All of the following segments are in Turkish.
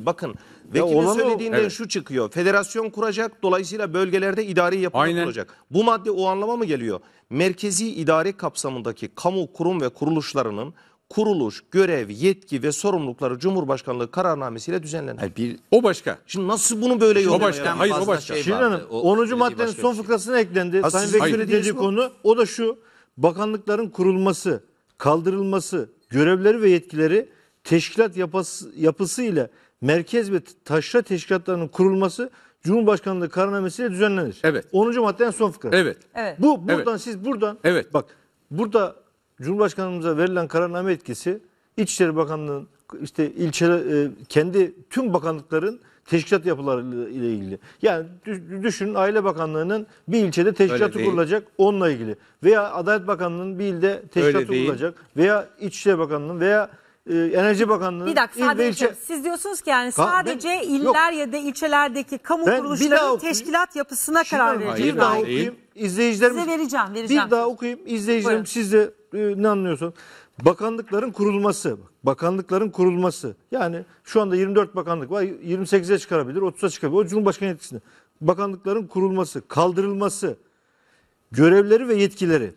Bakın vekilin söylediğinden Evet. şu çıkıyor. Federasyon kuracak dolayısıyla bölgelerde idari yapı Aynen. Bu madde o anlama mı geliyor? Merkezi idare kapsamındaki kamu kurum ve kuruluşlarının kuruluş, görev, yetki ve sorumlulukları Cumhurbaşkanlığı kararnamesiyle düzenlenir. Yani bir O başka. Şimdi nasıl bunu böyle O başka, ya? hayır, o başka. Şey Şirin Hanım o 10. maddenin başka son şey. fıkrasına eklendi. Ha, Sayın siz- dediği konu o da şu. Bakanlıkların kurulması, kaldırılması, görevleri ve yetkileri teşkilat yapısı, yapısı ile merkez ve taşra teşkilatlarının kurulması Cumhurbaşkanlığı kararnamesiyle düzenlenir. Evet. 10. maddeden son fıkra. Evet. evet. Bu buradan evet. siz buradan evet. bak burada Cumhurbaşkanımıza verilen kararname etkisi İçişleri Bakanlığı'nın işte ilçe e, kendi tüm bakanlıkların teşkilat yapıları ile ilgili. Yani düşünün Aile Bakanlığı'nın bir ilçede teşkilatı kurulacak onunla ilgili. Veya Adalet Bakanlığı'nın bir ilde teşkilatı kurulacak. Veya İçişleri Bakanlığı'nın veya ee, Enerji Bakanlığı Bir dakika sadece ilçe- siz diyorsunuz ki yani sadece ben- iller ya da ilçelerdeki kamu Ben kuruluşlarının okuyayım. teşkilat yapısına karar Şimdi verecek. bir daha Hayır. okuyayım. İzleyicilerimiz Size vereceğim, vereceğim. Bir daha okuyayım. Buyurun. İzleyicilerim siz de e, ne anlıyorsun? Bakanlıkların kurulması. Bakanlıkların kurulması. Yani şu anda 24 bakanlık var. 28'e çıkarabilir, 30'a çıkabilir. O Cumhurbaşkanı yetkisinde. Bakanlıkların kurulması, kaldırılması, görevleri ve yetkileri,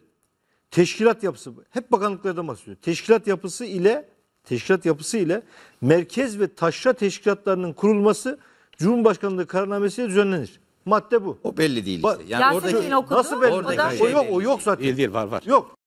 teşkilat yapısı. Hep bakanlıklardan bahsediyor. Teşkilat yapısı ile teşkilat yapısı ile merkez ve taşra teşkilatlarının kurulması Cumhurbaşkanlığı kararnamesiyle düzenlenir. Madde bu. O belli değil işte. Yani Yasemin oradaki okudu. Nasıl belli? O, da- şey O yok, o yok zaten. Değil değil var var. Yok.